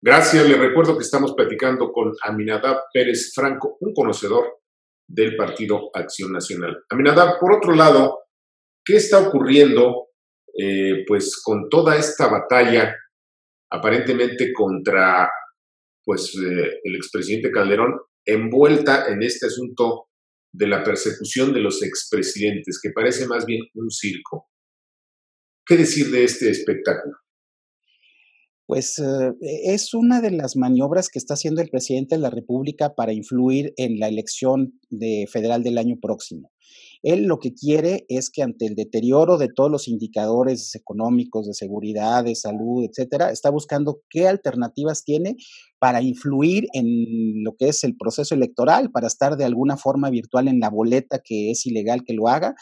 Gracias. le recuerdo que estamos platicando con Aminadab Pérez Franco, un conocedor del Partido Acción Nacional. Aminadab, por otro lado, ¿qué está ocurriendo eh, pues con toda esta batalla aparentemente contra pues eh, el expresidente Calderón envuelta en este asunto de la persecución de los expresidentes, que parece más bien un circo? ¿Qué decir de este espectáculo? pues eh, e, es una de las maniobras que está haciendo el presidente de la República para influir en la elección de federal del año próximo. Él lo que quiere es que ante el deterioro de todos los indicadores económicos, de seguridad, de salud, etcétera, está buscando qué alternativas tiene para influir en lo que es el proceso electoral, para estar de alguna forma virtual en la boleta que es ilegal que lo haga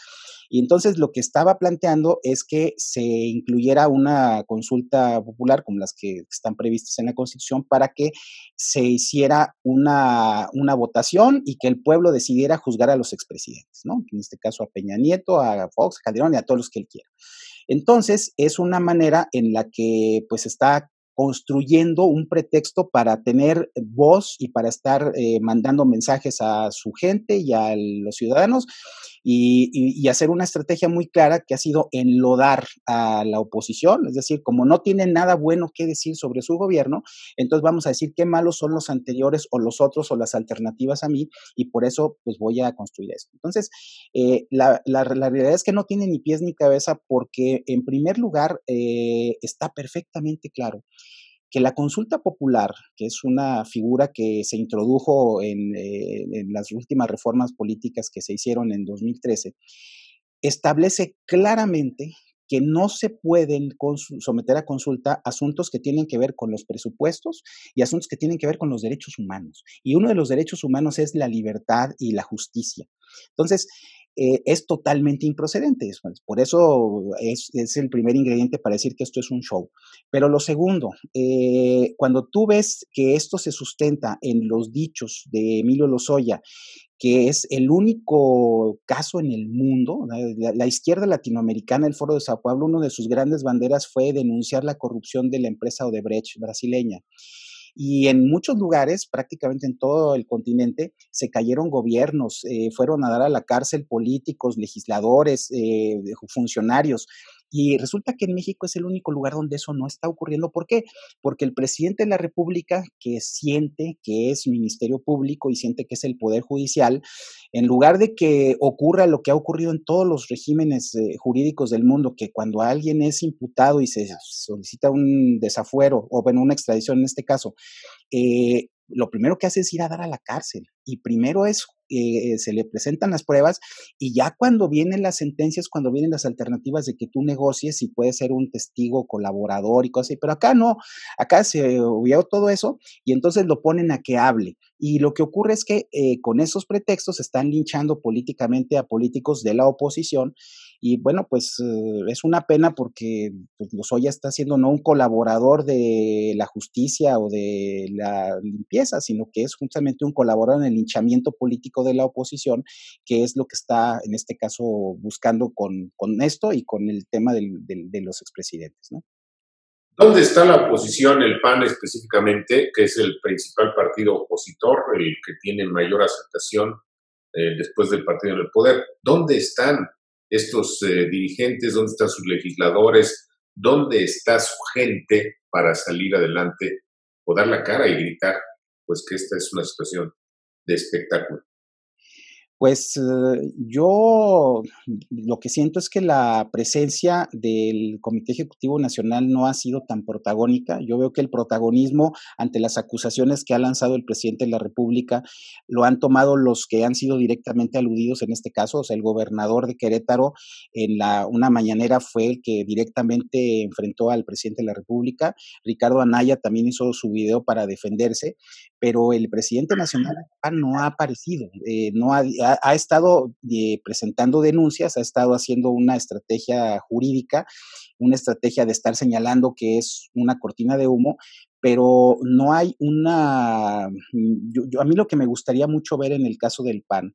y entonces lo que estaba planteando es que se incluyera una consulta popular como las que están previstas en la Constitución para que se hiciera una, votación y que el pueblo decidiera juzgar a los expresidentes, ¿no? En este caso a Peña Nieto, a Fox, a Calderón y a todos los que él quiera. Entonces, es una manera en la que pues está construyendo un pretexto para tener voz y para estar eh, mandando mensajes a su gente y a los ciudadanos y, hacer una estrategia muy clara que ha sido enlodar a la oposición, es decir, como no tiene nada bueno que decir sobre su gobierno, entonces vamos a decir qué malos son los anteriores o los otros o las alternativas a mí y por eso pues voy a construir esto. Entonces, eh, la, realidad es que no tiene ni pies ni cabeza porque en primer lugar eh, está perfectamente claro que la consulta popular, que es una figura que se introdujo en, eh, en las últimas reformas políticas que se hicieron en 2013, establece claramente que no se pueden someter a consulta asuntos que tienen que ver con los presupuestos y asuntos que tienen que ver con los derechos humanos. Y uno de los derechos humanos es la libertad y la justicia. Entonces, eh, es totalmente improcedente. Por eso es, el primer ingrediente para decir que esto es un show. Pero lo segundo, eh, cuando tú ves que esto se sustenta en los dichos de Emilio Lozoya, que es el único caso en el mundo, la, la izquierda latinoamericana, el Foro de Sao Paulo, una de sus grandes banderas fue denunciar la corrupción de la empresa Odebrecht brasileña y en muchos lugares, prácticamente en todo el continente, se cayeron gobiernos, eh, fueron a dar a la cárcel políticos, legisladores, eh, funcionarios. Y resulta que en México es el único lugar donde eso no está ocurriendo. ¿Por qué? Porque el presidente de la República, que siente que es Ministerio Público y siente que es el Poder Judicial, en lugar de que ocurra lo que ha ocurrido en todos los regímenes eh, jurídicos del mundo, que cuando alguien es imputado y se solicita un desafuero, o bueno, una extradición en este caso, eh, lo primero que hace es ir a dar a la cárcel y primero es eh, eh, se le presentan las pruebas y ya cuando vienen las sentencias, cuando vienen las alternativas de que tú negocies y puedes ser un testigo colaborador y cosas así, pero acá no, acá se obvió todo eso y entonces lo ponen a que hable. Y lo que ocurre es que eh, con esos pretextos están linchando políticamente a políticos de la oposición y bueno, pues eh, es una pena porque pues, Lozoya está siendo no un colaborador de la justicia o de la limpieza, sino que es justamente un colaborador en el hinchamiento político de la oposición, que es lo que está en este caso buscando con, esto y con el tema de los expresidentes. ¿no? ¿Dónde está la oposición, el PAN específicamente, que es el principal partido opositor, el que tiene mayor aceptación eh, después del partido en el poder? ¿Dónde están? estos eh, dirigentes, dónde están sus legisladores, dónde está su gente para salir adelante o dar la cara y gritar, pues que esta es una situación de espectáculo. Pues eh, yo lo que siento es que la presencia del Comité Ejecutivo Nacional no ha sido tan protagónica. Yo veo que el protagonismo ante las acusaciones que ha lanzado el presidente de la República lo han tomado los que han sido directamente aludidos en este caso. O sea, el gobernador de Querétaro en la, una mañanera fue el que directamente enfrentó al presidente de la República. Ricardo Anaya también hizo su video para defenderse, pero el presidente nacional no ha aparecido, eh, no ha ha, estado eh, presentando denuncias, ha estado haciendo una estrategia jurídica, una estrategia de estar señalando que es una cortina de humo, pero no hay una... Mm, a mí lo que me gustaría mucho ver en el caso del PAN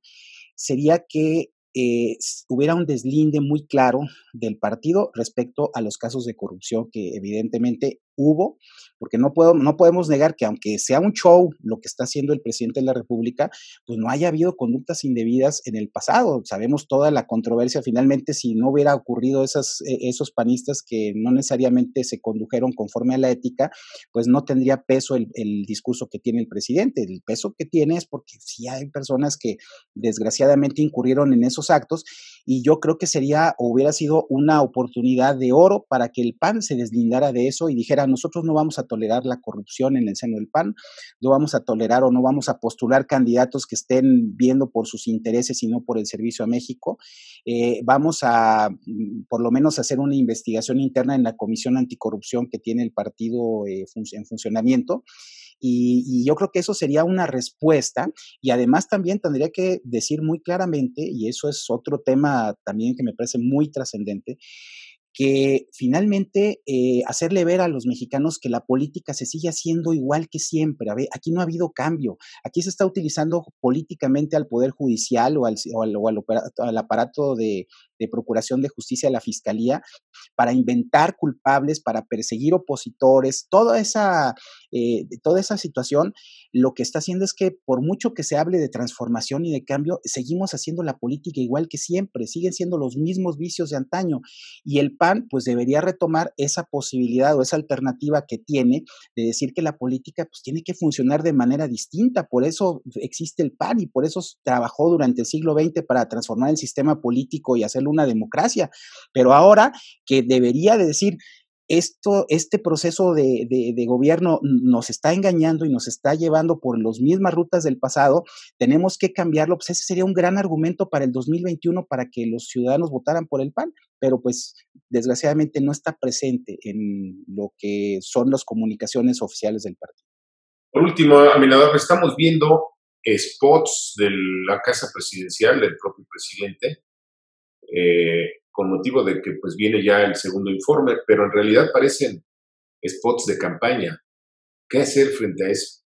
sería que eh, hubiera un deslinde muy claro del partido respecto a los casos de corrupción que evidentemente hubo, porque no, puedo, no podemos negar que aunque sea un show lo que está haciendo el presidente de la República, pues no haya habido conductas indebidas en el pasado. Sabemos toda la controversia, finalmente si no hubiera ocurrido esas, e, esos panistas que no necesariamente se condujeron conforme a la ética, pues no tendría peso el, el discurso que tiene el presidente. El peso que tiene es porque sí hay personas que desgraciadamente incurrieron en esos actos y yo creo que sería hubiera sido una oportunidad de oro para que el PAN se deslindara de eso y dijera, nosotros no vamos a tolerar la corrupción en el seno del PAN, no vamos a tolerar o no vamos a postular candidatos que estén viendo por sus intereses y no por el servicio a México. Eh, vamos a, mm, por lo menos, hacer una investigación interna en la Comisión Anticorrupción que tiene el partido eh, en funcionamiento y, yo creo que eso sería una respuesta y además también tendría que decir muy claramente, y eso es otro tema también que me parece muy trascendente, que finalmente eh, hacerle ver a los mexicanos que la política se sigue haciendo igual que siempre. A ver, aquí no ha habido cambio. Aquí se está utilizando políticamente al Poder Judicial o al, o al aparato de, de Procuración de Justicia a la Fiscalía para inventar culpables, para perseguir opositores, toda esa, eh, toda esa situación, lo que está haciendo es que por mucho que se hable de transformación y de cambio, seguimos haciendo la política igual que siempre, siguen siendo los mismos vicios de antaño. Y el PAN, pues debería retomar esa posibilidad o esa alternativa que tiene de decir que la política, pues tiene que funcionar de manera distinta. Por eso existe el PAN y por eso trabajó durante el siglo XX para transformar el sistema político y hacerlo una democracia. Pero ahora que debería de decir, esto, este proceso de, gobierno nos está engañando y nos está llevando por las mismas rutas del pasado, tenemos que cambiarlo, pues ese sería un gran argumento para el 2021 para que los ciudadanos votaran por el PAN, pero pues desgraciadamente no está presente en lo que son las comunicaciones oficiales del partido. Por último, Aminador, estamos viendo spots de la casa presidencial del propio presidente eh, con motivo de que pues viene ya el segundo informe, pero en realidad parecen spots de campaña. ¿Qué hacer frente a eso?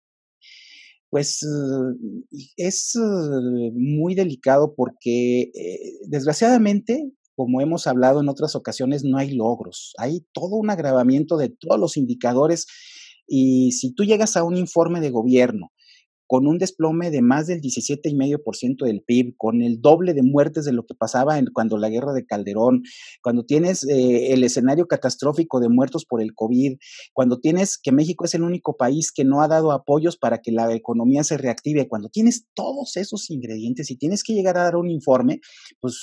Pues eh, es eh, muy delicado porque desgraciadamente como hemos hablado en otras ocasiones, no hay logros. Hay todo un agravamiento de todos los indicadores y si tú llegas a un informe de gobierno con un desplome de más del 17,5% del PIB, con el doble de muertes de lo que pasaba en, cuando la guerra de Calderón, cuando tienes eh, el escenario catastrófico de muertos por el COVID, cuando tienes que México es el único país que no ha dado apoyos para que la economía se reactive, cuando tienes todos esos ingredientes y tienes que llegar a dar un informe, pues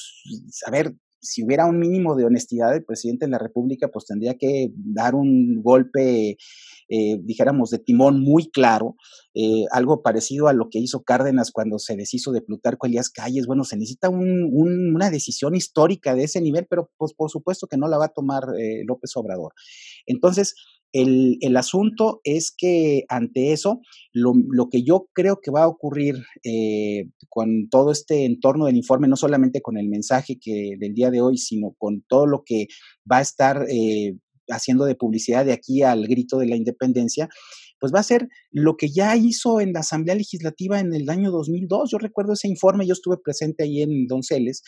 a ver, si hubiera un mínimo de honestidad, del presidente de la República pues tendría que dar un golpe eh, dijéramos, de timón muy claro, eh, algo parecido a lo que hizo Cárdenas cuando se deshizo de Plutarco Elías Calles. Bueno, se necesita una decisión histórica de ese nivel, pero pues por supuesto que no la va a tomar eh, López Obrador. Entonces, el, asunto es que ante eso, lo, que yo creo que va a ocurrir con todo este entorno del informe, no solamente con el mensaje que del día de hoy, sino con todo lo que va a estar haciendo de publicidad de aquí al grito de la independencia, pues va a ser lo que ya hizo en la Asamblea Legislativa en el año 2002. Yo recuerdo ese informe, yo estuve presente ahí en Donceles,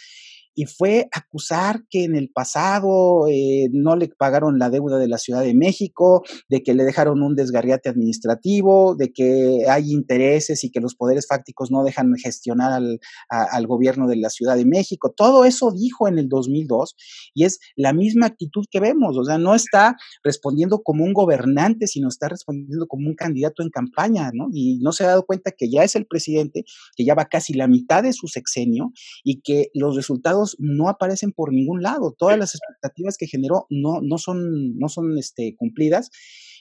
y fue acusar que en el pasado eh, no le pagaron la deuda de la Ciudad de México, de que le dejaron un desgarriate administrativo, de que hay intereses y que los poderes fácticos no dejan gestionar al, al gobierno de la Ciudad de México. Todo eso dijo en el 2002 y es la misma actitud que vemos, o sea, no está respondiendo como un gobernante, sino está respondiendo como un candidato en campaña, ¿no? Y no se ha dado cuenta que ya es el presidente, que ya va casi la mitad de su sexenio y que los resultados no aparecen por ningún lado. Todas las expectativas que generó no, no son, no son este, cumplidas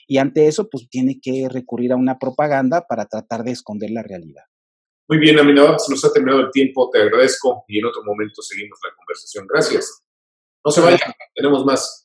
y ante eso pues tiene que recurrir a una propaganda para tratar de esconder la realidad. Muy bien, Aminador, se nos ha terminado el tiempo, te agradezco y en otro momento seguimos la conversación. Gracias. No se vayan, tenemos más.